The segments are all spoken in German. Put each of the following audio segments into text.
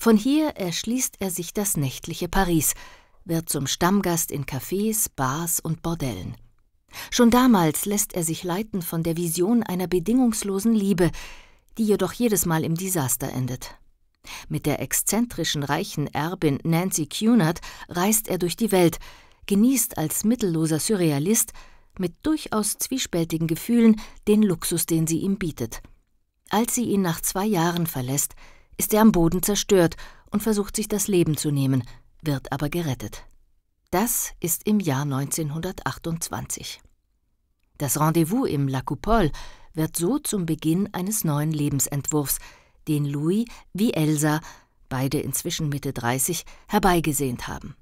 Von hier erschließt er sich das nächtliche Paris, wird zum Stammgast in Cafés, Bars und Bordellen. Schon damals lässt er sich leiten von der Vision einer bedingungslosen Liebe, die jedoch jedes Mal im Desaster endet. Mit der exzentrischen reichen Erbin Nancy Cunard reist er durch die Welt, genießt als mittelloser Surrealist mit durchaus zwiespältigen Gefühlen den Luxus, den sie ihm bietet. Als sie ihn nach zwei Jahren verlässt, ist er am Boden zerstört und versucht sich das Leben zu nehmen, wird aber gerettet. Das ist im Jahr 1928. Das Rendezvous im La Coupole wird so zum Beginn eines neuen Lebensentwurfs, den Louis wie Elsa, beide inzwischen Mitte 30, herbeigesehnt haben.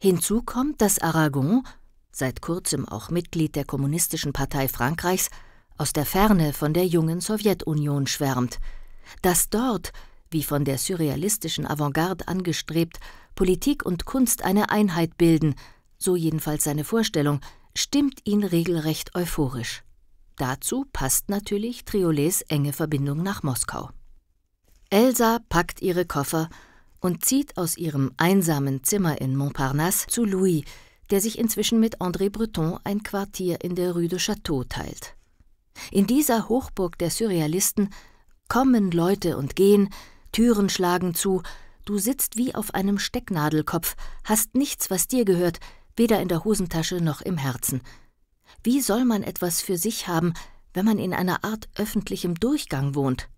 Hinzu kommt, dass Aragon, seit kurzem auch Mitglied der Kommunistischen Partei Frankreichs, aus der Ferne von der jungen Sowjetunion schwärmt, dass dort wie von der surrealistischen Avantgarde angestrebt, Politik und Kunst eine Einheit bilden, so jedenfalls seine Vorstellung, stimmt ihn regelrecht euphorisch. Dazu passt natürlich Triolets enge Verbindung nach Moskau. Elsa packt ihre Koffer und zieht aus ihrem einsamen Zimmer in Montparnasse zu Louis, der sich inzwischen mit André Breton ein Quartier in der Rue de Château teilt. In dieser Hochburg der Surrealisten kommen Leute und gehen, Türen schlagen zu, du sitzt wie auf einem Stecknadelkopf, hast nichts, was dir gehört, weder in der Hosentasche noch im Herzen. Wie soll man etwas für sich haben, wenn man in einer Art öffentlichem Durchgang wohnt?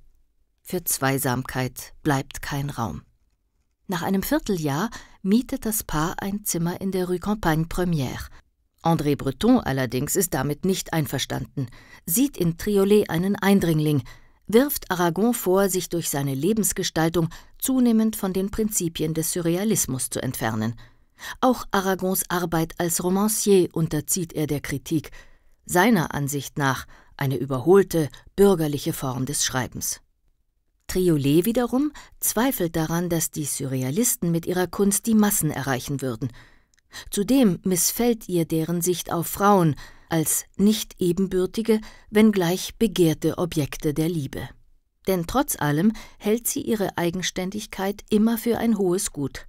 Für Zweisamkeit bleibt kein Raum. Nach einem Vierteljahr mietet das Paar ein Zimmer in der Rue Campagne Première. André Breton allerdings ist damit nicht einverstanden, sieht in Triolet einen Eindringling, wirft Aragon vor, sich durch seine Lebensgestaltung zunehmend von den Prinzipien des Surrealismus zu entfernen. Auch Aragons Arbeit als Romancier unterzieht er der Kritik, seiner Ansicht nach eine überholte, bürgerliche Form des Schreibens. Triolet wiederum zweifelt daran, dass die Surrealisten mit ihrer Kunst die Massen erreichen würden. Zudem missfällt ihr deren Sicht auf Frauen, als nicht ebenbürtige, wenngleich begehrte Objekte der Liebe. Denn trotz allem hält sie ihre Eigenständigkeit immer für ein hohes Gut,